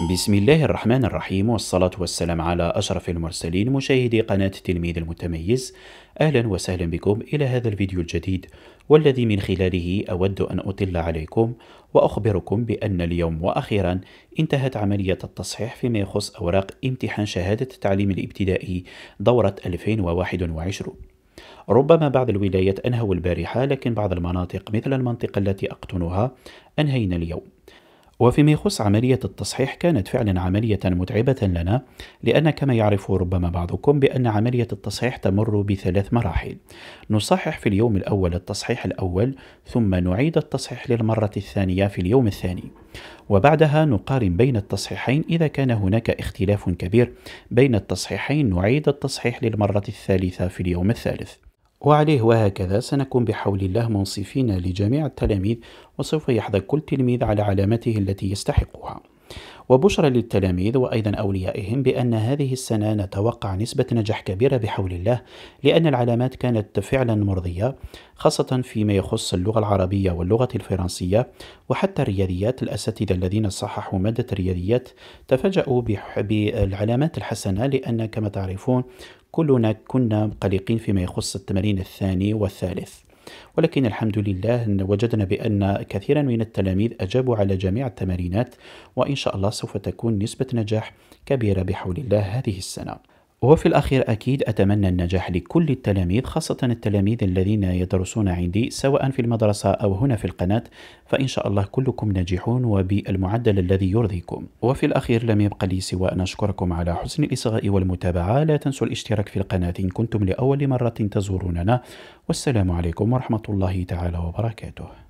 بسم الله الرحمن الرحيم والصلاة والسلام على أشرف المرسلين مشاهدي قناة تلميذ المتميز أهلا وسهلا بكم إلى هذا الفيديو الجديد والذي من خلاله أود أن أطل عليكم وأخبركم بأن اليوم وأخيرا انتهت عملية التصحيح فيما يخص أوراق امتحان شهادة التعليم الابتدائي دورة 2021 ربما بعض الولايات أنهوا البارحة لكن بعض المناطق مثل المنطقة التي أقطنها أنهينا اليوم وفيما يخص عملية التصحيح كانت فعلا عملية متعبة لنا لأن كما يعرف ربما بعضكم بأن عملية التصحيح تمر بثلاث مراحل نصحح في اليوم الأول التصحيح الأول ثم نعيد التصحيح للمرة الثانية في اليوم الثاني وبعدها نقارن بين التصحيحين إذا كان هناك اختلاف كبير بين التصحيحين نعيد التصحيح للمرة الثالثة في اليوم الثالث وعليه وهكذا سنكون بحول الله منصفين لجميع التلاميذ وسوف يحظى كل تلميذ على علامته التي يستحقها وبشرى للتلاميذ وأيضا أوليائهم بأن هذه السنة نتوقع نسبة نجاح كبيرة بحول الله لأن العلامات كانت فعلا مرضية خاصة فيما يخص اللغة العربية واللغة الفرنسية وحتى الرياضيات الأساتذة الذين صححوا مادة الرياضيات تفاجأوا بالعلامات الحسنة لأن كما تعرفون كلنا كنا قلقين فيما يخص التمرين الثاني والثالث ولكن الحمد لله أن وجدنا بأن كثيرا من التلاميذ أجابوا على جميع التمارينات وإن شاء الله سوف تكون نسبة نجاح كبيرة بحول الله هذه السنة وفي الأخير أكيد أتمنى النجاح لكل التلاميذ خاصة التلاميذ الذين يدرسون عندي سواء في المدرسة أو هنا في القناة فإن شاء الله كلكم ناجحون وبالمعدل الذي يرضيكم وفي الأخير لم يبقى لي سوى أن أشكركم على حسن الإصغاء والمتابعة لا تنسوا الاشتراك في القناة إن كنتم لأول مرة تزوروننا والسلام عليكم ورحمة الله تعالى وبركاته